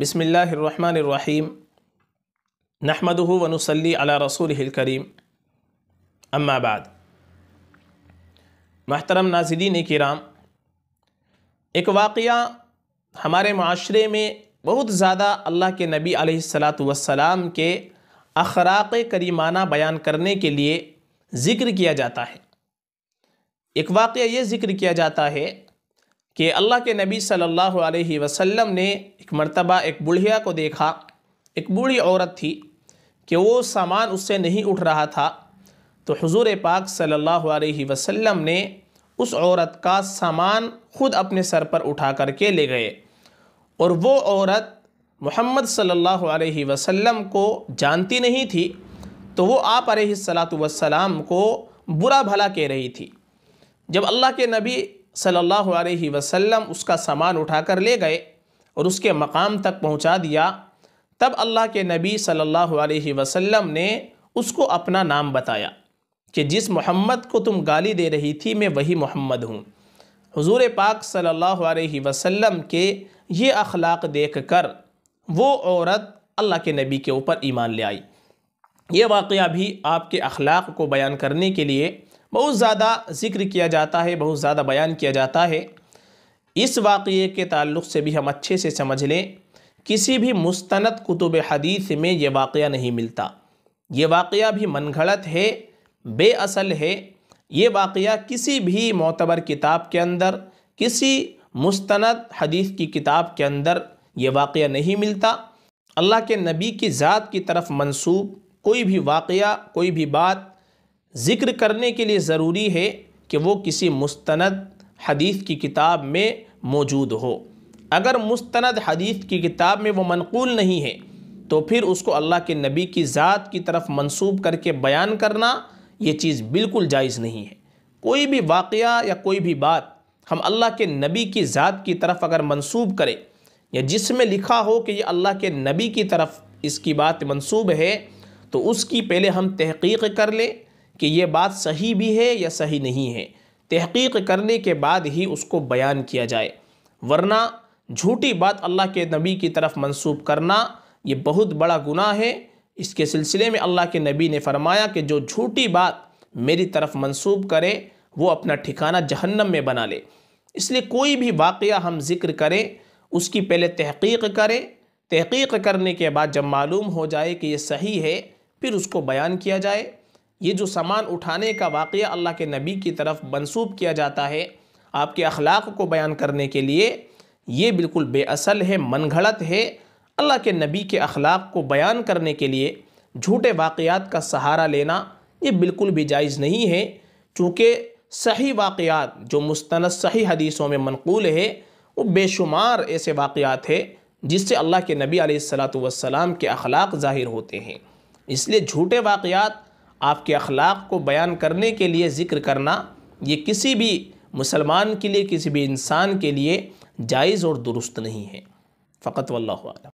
बसमीम नहमद वनसली अला रसूल करीम अम्माबाद महतरम नाजरीन कराम एक वाक़ हमारे माशरे में बहुत ज़्यादा अल्लाह के नबी आसलाम के अखराक करीमाना बयान करने के लिए ज़िक्र किया जाता है एक वाक़ ये ज़िक्र किया जाता है कि अल्लाह के नबी सल्लल्लाहु अलैहि वसल्लम ने एक मर्तबा एक बुढ़िया को देखा एक बूढ़ी औरत थी कि वो सामान उससे नहीं उठ रहा था तो हुजूर पाक सल्लल्लाहु अलैहि वसल्लम ने उस औरत का सामान खुद अपने सर पर उठा करके ले गए और वो औरत मोहम्मद सल्लल्लाहु अलैहि वसल्लम को जानती नहीं थी तो वो आप सलात वसलाम को बुरा भला कह रही थी जब अल्लाह के नबी सल्लल्लाहु अलैहि वसल्लम उसका सामान उठाकर ले गए और उसके मकाम तक पहुंचा दिया तब अल्लाह के नबी सल्लल्लाहु अलैहि वसल्लम ने उसको अपना नाम बताया कि जिस मोहम्मद को तुम गाली दे रही थी मैं वही मोहम्मद हूँ हुजूर पाक सल्लल्लाहु अलैहि वसल्लम के ये अखलाक देख कर वो औरत अल्लाह के नबी के ऊपर ईमान ले आई ये वाक़ भी आपके अखलाक को बयान करने के लिए बहुत ज़्यादा जिक्र किया जाता है बहुत ज़्यादा बयान किया जाता है इस वाक़े के ताल्लुक़ से भी हम अच्छे से समझ लें किसी भी मुस्तनद कुतुब हदीस में ये वाक़ नहीं मिलता ये वाक़ भी घड़त है बेअसल है ये वाक़ किसी भी मोतबर किताब के अंदर किसी मुस्तनद हदीस की किताब के अंदर ये वाक़ नहीं मिलता अल्लाह के नबी की ज़ात की तरफ मंसूब कोई भी वाक़ कोई भी बात ज़िक्र करने के लिए ज़रूरी है कि वो किसी मुस्तंद हदीस की किताब में मौजूद हो अगर मुस्तंद हदीस की किताब में वो मनकूल नहीं है तो फिर उसको अल्लाह के नबी की ज़ात की तरफ मंसूब करके बयान करना ये चीज़ बिल्कुल जायज़ नहीं है कोई भी वाक़ या कोई भी बात हम अल्लाह के नबी की ज़ात की तरफ अगर मंसूब करें या जिसमें लिखा हो कि ये अल्लाह के नबी की तरफ इसकी बात मंसूब है तो उसकी पहले हम तहकीक कर लें कि ये बात सही भी है या सही नहीं है तहकीक करने के बाद ही उसको बयान किया जाए वरना झूठी बात अल्लाह के नबी की तरफ मंसूब करना ये बहुत बड़ा गुनाह है इसके सिलसिले में अल्लाह के नबी ने फरमाया कि जो झूठी बात मेरी तरफ मंसूब करे वो अपना ठिकाना जहन्नम में बना ले इसलिए कोई भी वाक़ हम जिक्र करें उसकी पहले तहकीक करें तहकीक करने के बाद जब मालूम हो जाए कि ये सही है फिर उसको बयान किया जाए ये जो सामान उठाने का वाक़ अल्लाह के नबी की तरफ मनसूब किया जाता है आपके अखलाक को बयान करने के लिए ये बिल्कुल बेअसल है मन घड़त है अल्लाह के नबी के अखलाक को बयान करने के लिए झूठे वाक़ात का सहारा लेना ये बिल्कुल भी जायज़ नहीं है चूँकि सही वाक़ात जो मुस्त सही हदीसों में मनकूल है वो बेशुमार ऐसे वाक़ात है जिससे अल्लाह के नबी सलात वसलाम के अखलाक ज़ाहिर होते हैं इसलिए झूठे वाक़ात आपके अखलाक को बयान करने के लिए ज़िक्र करना ये किसी भी मुसलमान के लिए किसी भी इंसान के लिए जायज़ और दुरुस्त नहीं है फ़कत वल्लम